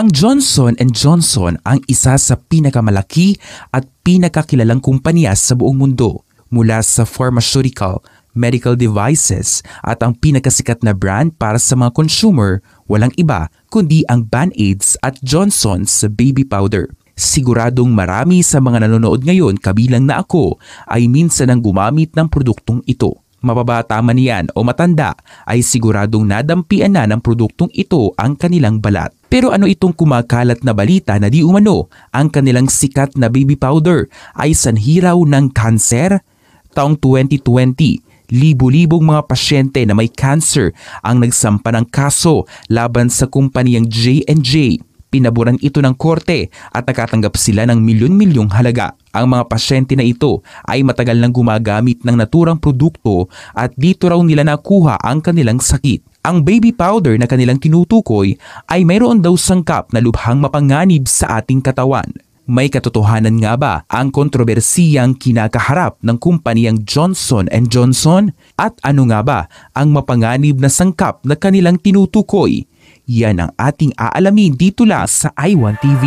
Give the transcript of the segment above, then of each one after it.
Ang Johnson Johnson ang isa sa pinakamalaki at pinakakilalang kumpanya sa buong mundo mula sa pharmaceutical, medical devices at ang pinakasikat na brand para sa mga consumer, walang iba kundi ang Band-Aids at Johnson's Baby Powder. Siguradong marami sa mga nanonood ngayon kabilang na ako ay minsan ang gumamit ng produktong ito mababata man yan o matanda ay siguradong nadampian na ng produktong ito ang kanilang balat. Pero ano itong kumakalat na balita na di umano ang kanilang sikat na baby powder ay sanhiraw ng kanser? Taong 2020, libu libong mga pasyente na may cancer ang nagsampa ng kaso laban sa kumpanyang J&J. Pinaboran ito ng korte at nakatanggap sila ng milyon-milyong halaga. Ang mga pasyente na ito ay matagal nang gumagamit ng naturang produkto at dito raw nila nakuha ang kanilang sakit. Ang baby powder na kanilang tinutukoy ay mayroon daw sangkap na lubhang mapanganib sa ating katawan. May katotohanan nga ba ang kontrobersiyang kinakaharap ng kumpanyang Johnson Johnson? At ano nga ba ang mapanganib na sangkap na kanilang tinutukoy? Yan ang ating aalamin dito lang sa iWant TV.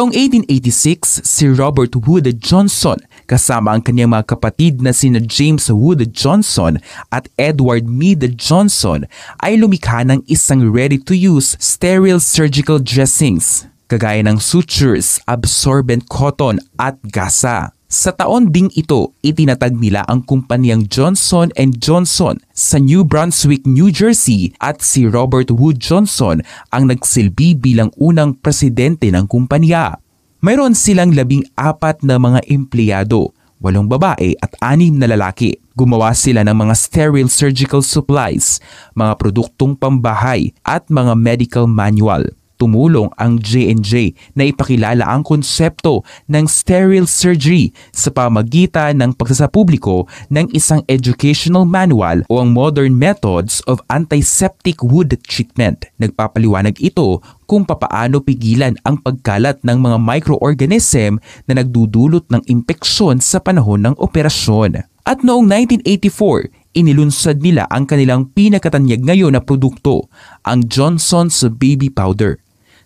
Taong 1886, si Robert Wood Johnson kasama ang kanyang mga kapatid na sina James Wood Johnson at Edward Mead Johnson ay lumikha ng isang ready-to-use sterile surgical dressings kagaya ng sutures, absorbent cotton at gasa. Sa taon ding ito, itinatag nila ang kumpanyang Johnson and Johnson sa New Brunswick, New Jersey at si Robert Wood Johnson ang nagsilbi bilang unang presidente ng kumpanya. Mayroon silang labing apat na mga empleyado, walong babae at anim na lalaki. Gumawa sila ng mga sterile surgical supplies, mga produktong pambahay at mga medical manual tumulong ang J&J na ipakilala ang konsepto ng sterile surgery sa pamagitan ng pagsasapubliko ng isang educational manual o ang modern methods of antiseptic wound treatment. Nagpapaliwanag ito kung papaano pigilan ang pagkalat ng mga microorganism na nagdudulot ng impeksyon sa panahon ng operasyon. At noong 1984, inilunsad nila ang kanilang pinakatanyag ngayon na produkto, ang Johnson's Baby Powder.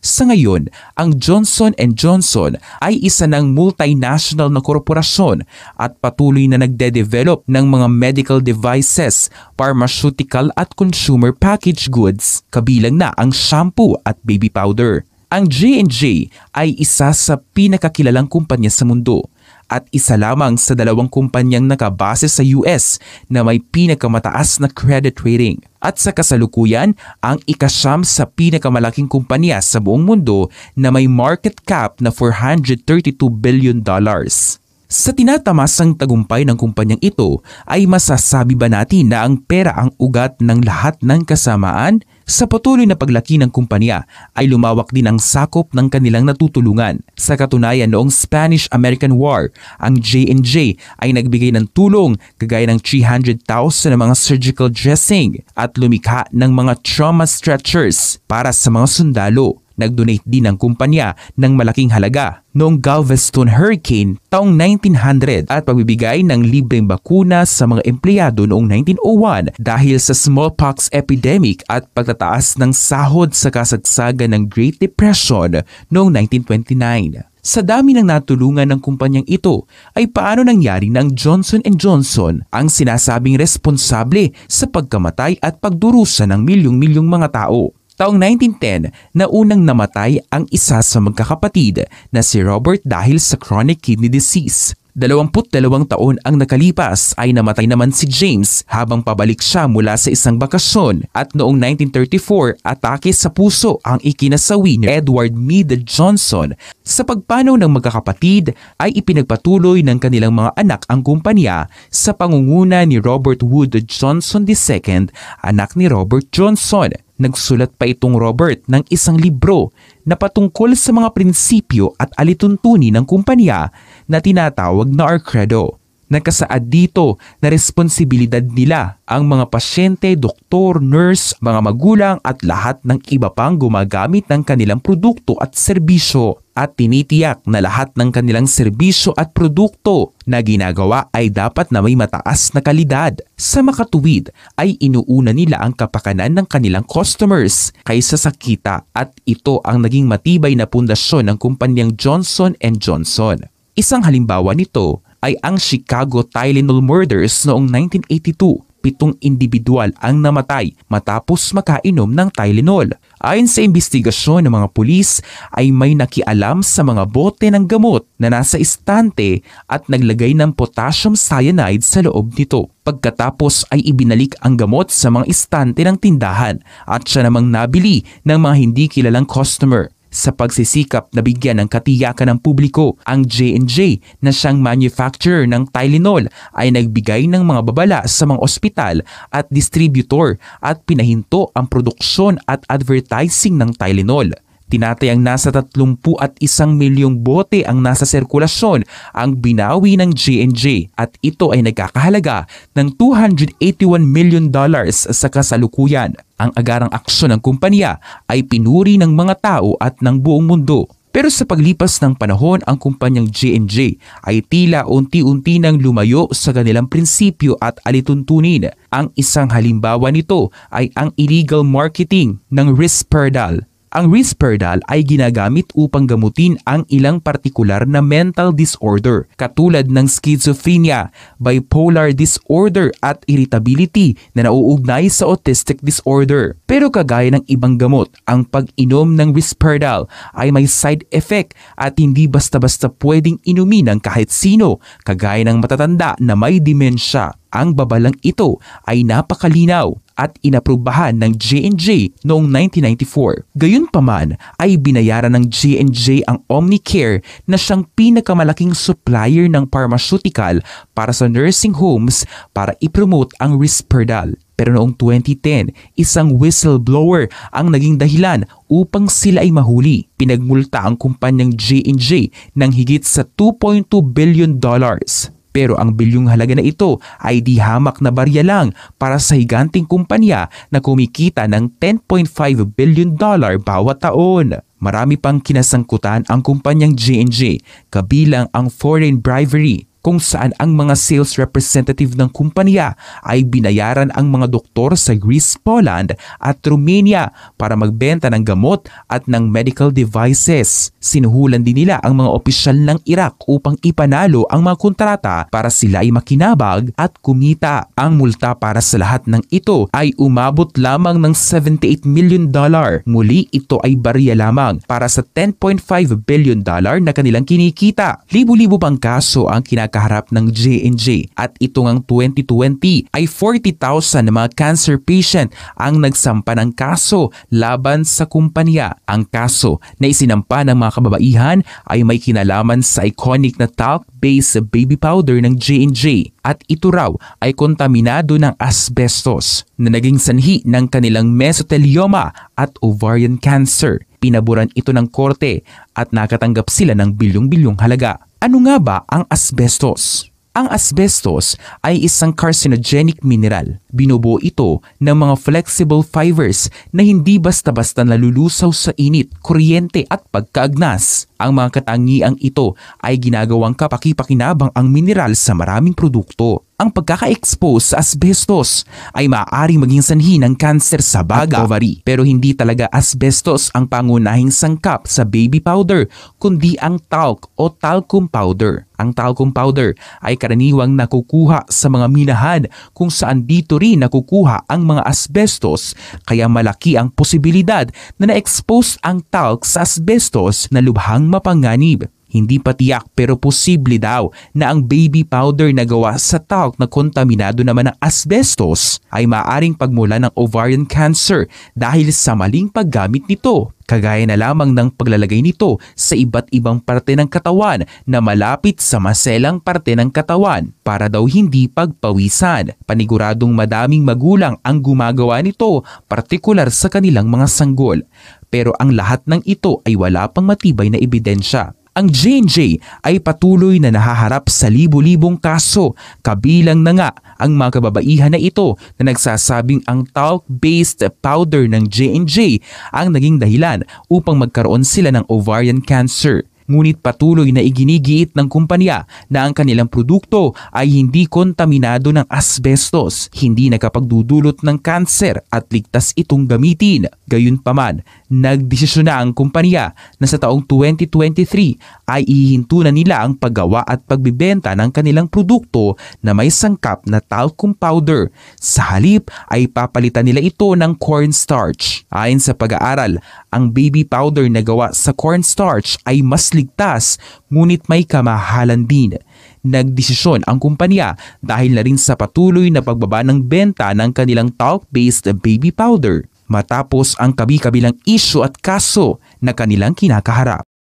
Sa ngayon, ang Johnson Johnson ay isa ng multinational na korporasyon at patuloy na nagde-develop ng mga medical devices, pharmaceutical at consumer packaged goods, kabilang na ang shampoo at baby powder. Ang J&J ay isa sa pinakakilalang kumpanya sa mundo at isa lamang sa dalawang kumpanyang nakabase sa US na may pinakamataas na credit rating at sa kasalukuyan ang ikasyam sa pinakamalaking kumpanya sa buong mundo na may market cap na 432 billion dollars. Sa tinatamasang tagumpay ng kumpanyang ito ay masasabi ba natin na ang pera ang ugat ng lahat ng kasamaan? Sa patuloy na paglaki ng kumpanya ay lumawak din ang sakop ng kanilang natutulungan. Sa katunayan noong Spanish-American War, ang J&J ay nagbigay ng tulong kagaya ng 300,000 ng mga surgical dressing at lumikha ng mga trauma stretchers para sa mga sundalo Nag-donate din ang kumpanya ng malaking halaga noong Galveston Hurricane taong 1900 at pagbibigay ng libreng bakuna sa mga empleyado noong 1901 dahil sa smallpox epidemic at pagtataas ng sahod sa kasagsagan ng Great Depression noong 1929. Sa dami ng natulungan ng kumpanyang ito ay paano nangyari ng Johnson Johnson ang sinasabing responsable sa pagkamatay at pagdurusa ng milyong-milyong mga tao. Taong 1910, naunang namatay ang isa sa magkakapatid na si Robert dahil sa chronic kidney disease. 22 taon ang nakalipas ay namatay naman si James habang pabalik siya mula sa isang bakasyon at noong 1934 atake sa puso ang ikinasawi ni Edward Meade Johnson. Sa pagpanaw ng magkakapatid ay ipinagpatuloy ng kanilang mga anak ang kumpanya sa pangunguna ni Robert Wood Johnson II, anak ni Robert Johnson nagsulat pa itong Robert ng isang libro na patungkol sa mga prinsipyo at alituntunin ng kumpanya na tinatawag na Arcredo. Nagkasaad dito na responsibilidad nila ang mga pasyente, doktor, nurse, mga magulang at lahat ng iba pang gumagamit ng kanilang produkto at serbisyo at tinitiyak na lahat ng kanilang serbisyo at produkto na ginagawa ay dapat na may mataas na kalidad. Sa makatuwid ay inuuna nila ang kapakanan ng kanilang customers kaysa sa kita at ito ang naging matibay na pundasyon ng kumpanyang Johnson Johnson. Isang halimbawa nito ay ang Chicago Tylenol Murders noong 1982 pitong individual ang namatay matapos makainom ng Tylenol. Ayon sa investigasyon ng mga pulis ay may nakialam sa mga bote ng gamot na nasa istante at naglagay ng potassium cyanide sa loob nito. Pagkatapos ay ibinalik ang gamot sa mga istante ng tindahan at siya namang nabili ng mga hindi kilalang customer sa pagsisikap na bigyan ng katiyakan ng publiko. Ang J&J na siyang manufacturer ng Tylenol ay nagbigay ng mga babala sa mga ospital at distributor at pinahinto ang produksyon at advertising ng Tylenol. Tinatay ang nasa 30 at 31 milyong bote ang nasa sirkulasyon ang binawi ng J&J at ito ay nagkakahalaga ng 281 million dollars sa kasalukuyan. Ang agarang aksyon ng kumpanya ay pinuri ng mga tao at ng buong mundo. Pero sa paglipas ng panahon, ang kumpanyang J&J ay tila unti-unti nang lumayo sa kanilang prinsipyo at alituntunin. Ang isang halimbawa nito ay ang illegal marketing ng Risperdal ang Risperdal ay ginagamit upang gamutin ang ilang partikular na mental disorder katulad ng schizophrenia, bipolar disorder at irritability na nauugnay sa autistic disorder. Pero kagaya ng ibang gamot, ang pag-inom ng Risperdal ay may side effect at hindi basta-basta pwedeng inumin ng kahit sino kagaya ng matatanda na may demensya ang babalang ito ay napakalinaw at inaprubahan ng J&J noong 1994. Gayunpaman ay binayaran ng J&J ang Omnicare na siyang pinakamalaking supplier ng pharmaceutical para sa nursing homes para ipromote ang Risperdal. Pero noong 2010, isang whistleblower ang naging dahilan upang sila ay mahuli. Pinagmulta ang kumpanyang J&J ng higit sa 2.2 billion dollars. Pero ang bilyong halaga na ito ay di hamak na barya lang para sa higanting kumpanya na kumikita ng 10.5 billion dollar bawat taon. Marami pang kinasangkutan ang kumpanyang J&J, kabilang ang foreign bribery, kung saan ang mga sales representative ng kumpanya ay binayaran ang mga doktor sa Greece, Poland at Romania para magbenta ng gamot at ng medical devices. Sinuhulan din nila ang mga opisyal ng Iraq upang ipanalo ang mga kontrata para sila ay makinabag at kumita. Ang multa para sa lahat ng ito ay umabot lamang ng 78 million dollar. Muli ito ay barya lamang para sa 10.5 billion dollar na kanilang kinikita. Libo-libo pang kaso ang kinakailangan kaharap ng J&J at ito ngang 2020 ay 40,000 na mga cancer patient ang nagsampa ng kaso laban sa kumpanya. Ang kaso na isinampa ng mga kababaihan ay may kinalaman sa iconic na talc-based baby powder ng J&J at ito raw ay kontaminado ng asbestos na naging sanhi ng kanilang mesothelioma at ovarian cancer. Pinaburan ito ng korte at nakatanggap sila ng bilyong-bilyong halaga. Ano nga ba ang asbestos? Ang asbestos ay isang carcinogenic mineral. Binubuo ito ng mga flexible fibers na hindi basta-basta nalulusaw sa init, kuryente at pagkaagnas. Ang mga katangiang ito ay ginagawang kapakipakinabang ang mineral sa maraming produkto. Ang pagkaka-expose sa asbestos ay maaaring maging sanhi ng kanser sa baga at ovary. Pero hindi talaga asbestos ang pangunahing sangkap sa baby powder, kundi ang talc o talcum powder. Ang talcum powder ay karaniwang nakukuha sa mga minahan kung saan dito rin nakukuha ang mga asbestos kaya malaki ang posibilidad na na-expose ang talc sa asbestos na lubhang mapanganib. Hindi pa tiyak pero posible daw na ang baby powder na gawa sa talc na kontaminado naman ng asbestos ay maaring pagmula ng ovarian cancer dahil sa maling paggamit nito. Kagaya na lamang ng paglalagay nito sa iba't ibang parte ng katawan na malapit sa maselang parte ng katawan para daw hindi pagpawisan. Paniguradong madaming magulang ang gumagawa nito, partikular sa kanilang mga sanggol. Pero ang lahat ng ito ay wala pang matibay na ebidensya. Ang J&J ay patuloy na nahaharap sa libo-libong kaso kabilang na nga ang mga kababaihan na ito na nagsasabing ang talc-based powder ng J&J ang naging dahilan upang magkaroon sila ng ovarian cancer. Ngunit patuloy na iginigiit ng kumpanya na ang kanilang produkto ay hindi kontaminado ng asbestos, hindi nakapagdudulot ng kanser at ligtas itong gamitin. Gayunpaman, nagdesisyon na ang kumpanya na sa taong 2023 ay ihinto na nila ang paggawa at pagbibenta ng kanilang produkto na may sangkap na talcum powder. Sa halip ay papalitan nila ito ng cornstarch. Ayon sa pag-aaral, ang baby powder na gawa sa cornstarch ay mas halos ligtas ngunit may kamahalan din. Nagdesisyon ang kumpanya dahil na rin sa patuloy na pagbaba ng benta ng kanilang talc-based baby powder matapos ang kabi-kabilang isyo at kaso na kanilang kinakaharap.